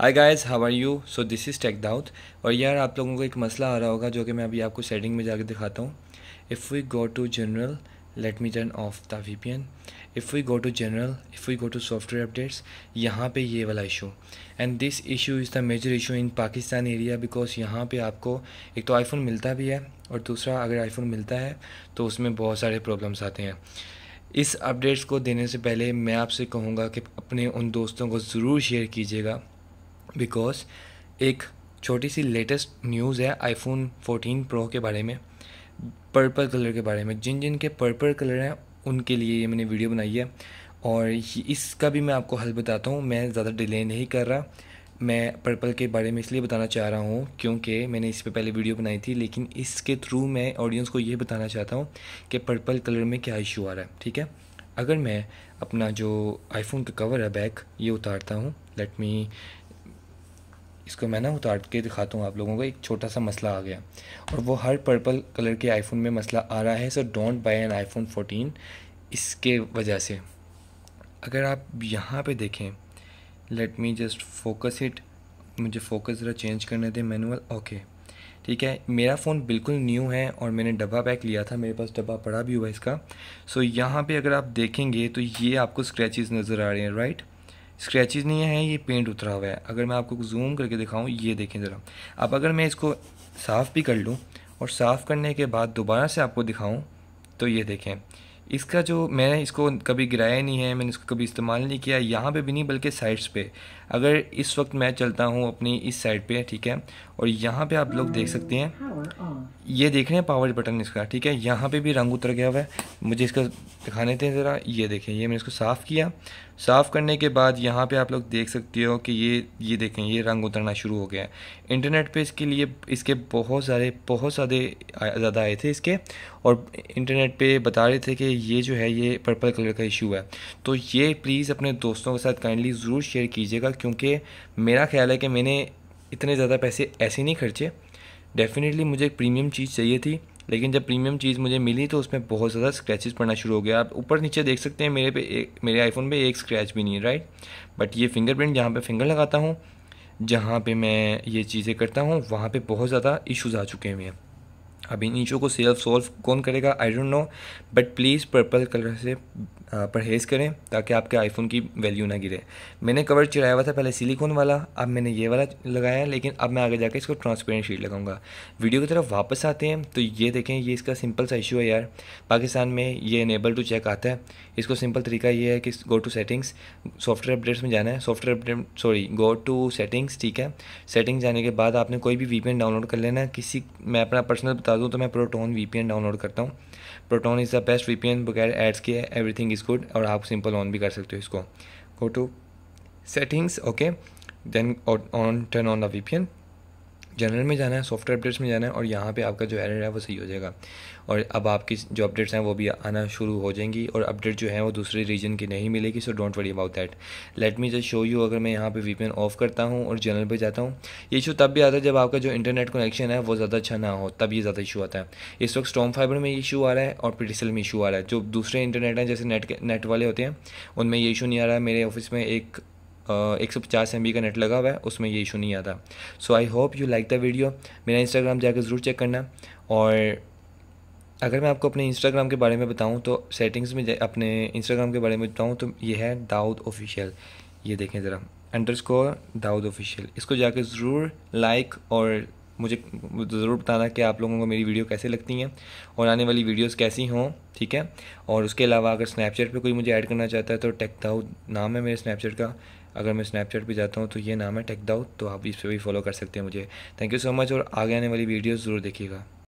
Hi guys how are you so this is tech doubt और यार आप लोगों को एक मसला आ रहा होगा जो कि मैं अभी आपको सेटिंग में जाकर दिखाता हूँ if we go to general let me turn off the V P N if we go to general if we go to software updates यहाँ पे ये वाला issue and this issue is the major issue in Pakistan area because यहाँ पे आपको एक तो iPhone मिलता भी है और दूसरा अगर आईफोन मिलता है तो उसमें बहुत सारे प्रॉब्लम्स आते हैं इस अपडेट्स को देने से पहले मैं आपसे कहूँगा कि अपने उन दोस्तों को ज़रूर शेयर कीजिएगा बिकॉज एक छोटी सी लेटेस्ट न्यूज़ है आईफोन 14 प्रो के बारे में पर्पल कलर के बारे में जिन जिन के पर्पल कलर हैं उनके लिए ये मैंने वीडियो बनाई है और इसका भी मैं आपको हल बताता हूँ मैं ज़्यादा डिले नहीं कर रहा मैं पर्पल के बारे में इसलिए बताना चाह रहा हूँ क्योंकि मैंने इस पर पहले वीडियो बनाई थी लेकिन इसके थ्रू मैं ऑडियंस को ये बताना चाहता हूँ कि पर्पल कलर में क्या इशू आ रहा है ठीक है अगर मैं अपना जो आईफोन का कवर है बैक ये उतारता हूँ लेट मी इसको मैं ना उतार के दिखाता हूँ आप लोगों को एक छोटा सा मसला आ गया और वो हर पर्पल कलर के आईफोन में मसला आ रहा है so don't buy an iPhone 14 इसके वजह से अगर आप यहाँ पे देखें let me just focus it मुझे फोकस ज़रा चेंज करने दें मैनुअल ओके ठीक है मेरा फ़ोन बिल्कुल न्यू है और मैंने डब्बा पैक लिया था मेरे पास डब्बा पड़ा भी हुआ इसका सो so, यहाँ पे अगर आप देखेंगे तो ये आपको स्क्रैचेस नज़र आ रहे हैं राइट right? स्क्रैचेज नहीं है ये पेंट उतरा हुआ है अगर मैं आपको जूम करके दिखाऊँ ये देखें ज़रा अब अगर मैं इसको साफ़ भी कर लूँ और साफ़ करने के बाद दोबारा से आपको दिखाऊँ तो ये देखें इसका जो मैंने इसको कभी गिराया नहीं है मैंने इसको कभी इस्तेमाल नहीं किया यहाँ पे भी नहीं बल्कि साइड्स पे अगर इस वक्त मैं चलता हूँ अपनी इस साइड पे ठीक है और यहाँ पे आप लोग देख सकते हैं ये देख रहे हैं पावर बटन इसका ठीक है यहाँ पे भी रंग उतर गया हुआ है मुझे इसका दिखाने थे ज़रा ये देखें ये मैंने इसको साफ़ किया साफ़ करने के बाद यहाँ पे आप लोग देख सकते हो कि ये ये देखें ये रंग उतरना शुरू हो गया है इंटरनेट पे इसके लिए इसके बहुत सारे बहुत सारे ज़्यादा आए थे इसके और इंटरनेट पे बता रहे थे कि ये जो है ये पर्पल कलर का इशू है तो ये प्लीज़ अपने दोस्तों के साथ काइंडली ज़रूर शेयर कीजिएगा क्योंकि मेरा ख्याल है कि मैंने इतने ज़्यादा पैसे ऐसे नहीं खर्चे डेफ़िनेटली मुझे एक प्रीमियम चीज़ चाहिए थी लेकिन जब प्रीमियम चीज़ मुझे मिली तो उसमें बहुत ज़्यादा स्क्रैचेज़ पड़ना शुरू हो गया आप ऊपर नीचे देख सकते हैं मेरे पे एक मेरे आईफोन पे एक स्क्रैच भी नहीं है राइट बट ये फिंगरप्रिंट जहाँ पे फिंगर लगाता हूँ जहाँ पे मैं ये चीज़ें करता हूँ वहाँ पे बहुत ज़्यादा इशूज़ आ चुके हैं अब इन इशू को सेल्फ सॉल्व कौन करेगा I don't know but please purple colour से परहेज़ करें ताकि आपके आईफोन की वैल्यू ना गिरे मैंने कवर चिराया हुआ था पहले सिलिकॉन वाला अब मैंने ये वाला लगाया है लेकिन अब मैं आगे जाकर इसको ट्रांसपेरेंट शीट लगाऊंगा वीडियो की तरफ वापस आते हैं तो ये देखें ये इसका सिंपल सा इशू है यार पाकिस्तान में ये इनेबल टू चेक आता है इसको सिंपल तरीका ये है कि go to settings software updates में जाना है software update sorry go to settings ठीक है सेटिंग्स जाने के बाद आपने कोई भी वी डाउनलोड कर लेना किसी मैं अपना पर्सनल बता दूँ तो मैं प्रोटोन वी डाउनलोड करता हूँ Proton is the best V बगैर एड्स के एवरीथिंग इज़ गुड और आप सिंपल ऑन भी कर सकते हो इसको go to settings okay then on turn on the V P N general में जाना है सॉफ्टवेयर अपडेट्स में जाना है और यहाँ पे आपका जो एरर है वो सही हो जाएगा और अब आपकी जो अपडेट्स हैं वो भी आना शुरू हो जाएंगी और अपडेट जो है वो दूसरे रीजन की नहीं मिलेगी so don't worry about that let me just show you अगर मैं यहाँ पे वीपीएन ऑफ करता हूँ और जनरल पे जाता हूँ ये इशू तब भी आता है जब आपका जो इंटरनेट कनेक्शन है वो ज़्यादा अच्छा ना हो तब ये ज़्यादा इशू आता है इस वक्त स्टॉम फाइबर में इशू आ रहा है और पी में इशू आ रहा है जो दूसरे इंटरनेट हैं जैसे नेट नेट वाले होते हैं उनमें ये इशू नहीं आ रहा है मेरे ऑफिस में एक एक सौ पचास एम बी का नेट लगा हुआ है उसमें ये इशू नहीं आता so I hope you like the video मेरा इंस्टाग्राम जाकर ज़रूर चेक करना और अगर मैं आपको अपने इंस्टाग्राम के बारे में बताऊँ तो सेटिंग्स में अपने इंस्टाग्राम के बारे में बताऊँ तो ये है दाऊद ऑफिशियल ये देखें ज़रा अंडर स्कोर दाऊद ऑफिशियल इसको जाकर ज़रूर लाइक और मुझे ज़रूर बताना कि आप लोगों को मेरी वीडियो कैसे लगती हैं और आने वाली वीडियोस कैसी हों ठीक है और उसके अलावा अगर स्नैपचैट पे कोई मुझे ऐड करना चाहता है तो टेक दाऊद नाम है मेरे स्नैपचैट का अगर मैं स्नैपचैट पे जाता हूँ तो ये नाम है टेक दाउट तो आप इस पर भी फॉलो कर सकते हैं मुझे थैंक यू सो मच और आगे आने वाली वीडियोज़ ज़रूर देखिएगा